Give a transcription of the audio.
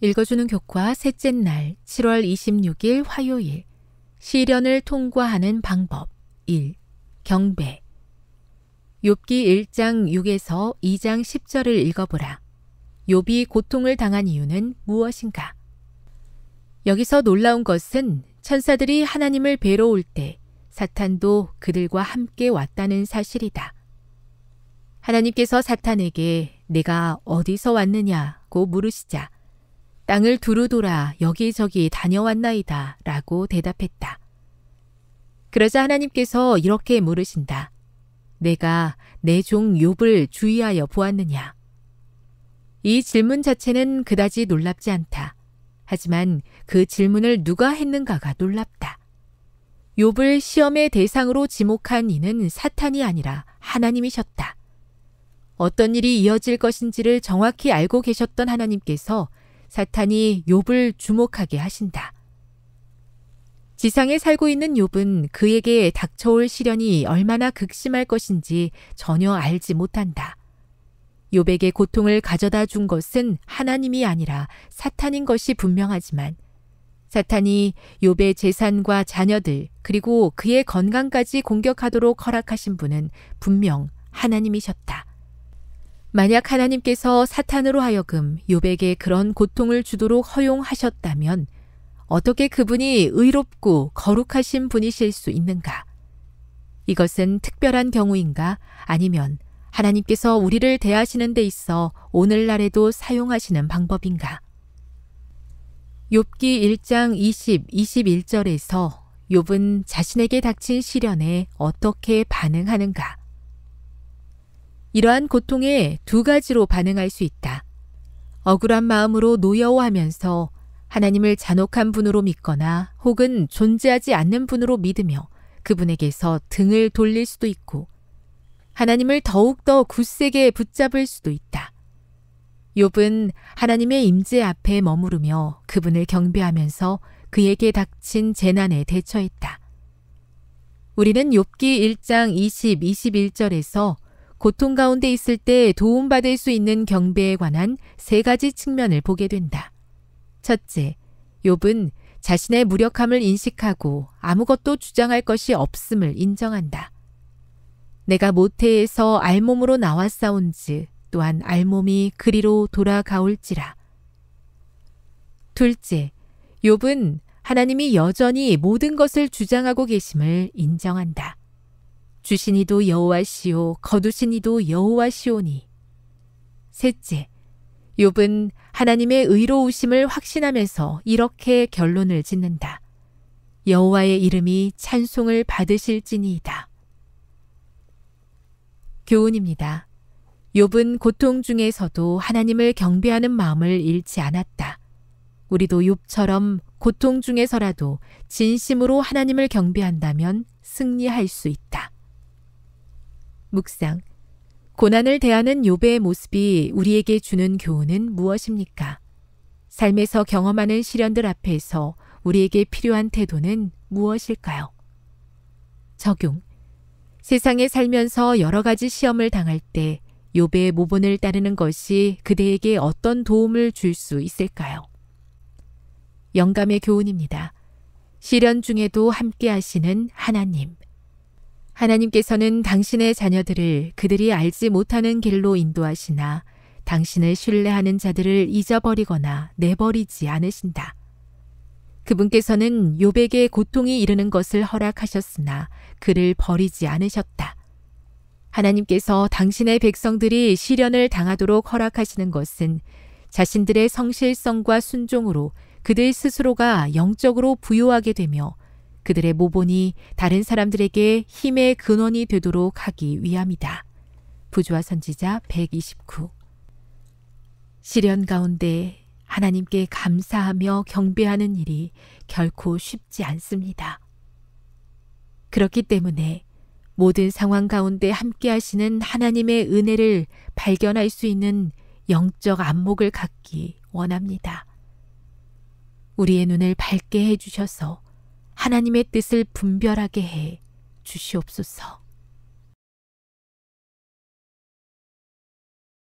읽어주는 교과 셋째 날 7월 26일 화요일 시련을 통과하는 방법 1. 경배 욥기 1장 6에서 2장 10절을 읽어보라. 욥이 고통을 당한 이유는 무엇인가? 여기서 놀라운 것은 천사들이 하나님을 뵈러 올 때 사탄도 그들과 함께 왔다는 사실이다. 하나님께서 사탄에게 내가 어디서 왔느냐고 물으시자 땅을 두루 돌아 여기저기 다녀왔나이다 라고 대답했다. 그러자 하나님께서 이렇게 물으신다. 내가 내 종 욥을 주의하여 보았느냐? 이 질문 자체는 그다지 놀랍지 않다. 하지만 그 질문을 누가 했는가가 놀랍다. 욥을 시험의 대상으로 지목한 이는 사탄이 아니라 하나님이셨다. 어떤 일이 이어질 것인지를 정확히 알고 계셨던 하나님께서 사탄이 욥을 주목하게 하신다. 지상에 살고 있는 욥은 그에게 닥쳐올 시련이 얼마나 극심할 것인지 전혀 알지 못한다. 욥에게 고통을 가져다 준 것은 하나님이 아니라 사탄인 것이 분명하지만 사탄이 욥의 재산과 자녀들 그리고 그의 건강까지 공격하도록 허락하신 분은 분명 하나님이셨다. 만약 하나님께서 사탄으로 하여금 요백에 그런 고통을 주도록 허용하셨다면 어떻게 그분이 의롭고 거룩하신 분이실 수 있는가? 이것은 특별한 경우인가 아니면 하나님께서 우리를 대하시는 데 있어 오늘날에도 사용하시는 방법인가? 욥기 1장 20, 21절에서 욥은 자신에게 닥친 시련에 어떻게 반응하는가? 이러한 고통에 두 가지로 반응할 수 있다. 억울한 마음으로 노여워하면서 하나님을 잔혹한 분으로 믿거나 혹은 존재하지 않는 분으로 믿으며 그분에게서 등을 돌릴 수도 있고 하나님을 더욱더 굳세게 붙잡을 수도 있다. 욥은 하나님의 임재 앞에 머무르며 그분을 경배하면서 그에게 닥친 재난에 대처했다. 우리는 욥기 1장 20, 21절에서 고통 가운데 있을 때 도움받을 수 있는 경배에 관한 세 가지 측면을 보게 된다. 첫째, 욥은 자신의 무력함을 인식하고 아무것도 주장할 것이 없음을 인정한다. 내가 모태에서 알몸으로 나와 싸운즉 또한 알몸이 그리로 돌아가올지라. 둘째, 욥은 하나님이 여전히 모든 것을 주장하고 계심을 인정한다. 주신 이도 여호와시오 거두신 이도 여호와시오니 셋째 욥은 하나님의 의로우심을 확신하면서 이렇게 결론을 짓는다. 여호와의 이름이 찬송을 받으실지니이다. 교훈입니다. 욥은 고통 중에서도 하나님을 경배하는 마음을 잃지 않았다. 우리도 욥처럼 고통 중에서라도 진심으로 하나님을 경배한다면 승리할 수 있다. 묵상. 고난을 대하는 요배의 모습이 우리에게 주는 교훈은 무엇입니까? 삶에서 경험하는 시련들 앞에서 우리에게 필요한 태도는 무엇일까요? 적용. 세상에 살면서 여러 가지 시험을 당할 때 요배의 모본을 따르는 것이 그대에게 어떤 도움을 줄 수 있을까요? 영감의 교훈입니다. 시련 중에도 함께 하시는 하나님. 하나님께서는 당신의 자녀들을 그들이 알지 못하는 길로 인도하시나 당신을 신뢰하는 자들을 잊어버리거나 내버리지 않으신다. 그분께서는 요백의 고통이 이르는 것을 허락하셨으나 그를 버리지 않으셨다. 하나님께서 당신의 백성들이 시련을 당하도록 허락하시는 것은 자신들의 성실성과 순종으로 그들 스스로가 영적으로 부유하게 되며 그들의 모본이 다른 사람들에게 힘의 근원이 되도록 하기 위함이다. 부조와 선지자 129 시련 가운데 하나님께 감사하며 경배하는 일이 결코 쉽지 않습니다. 그렇기 때문에 모든 상황 가운데 함께 하시는 하나님의 은혜를 발견할 수 있는 영적 안목을 갖기 원합니다. 우리의 눈을 밝게 해주셔서 하나님의 뜻을 분별하게 해 주시옵소서.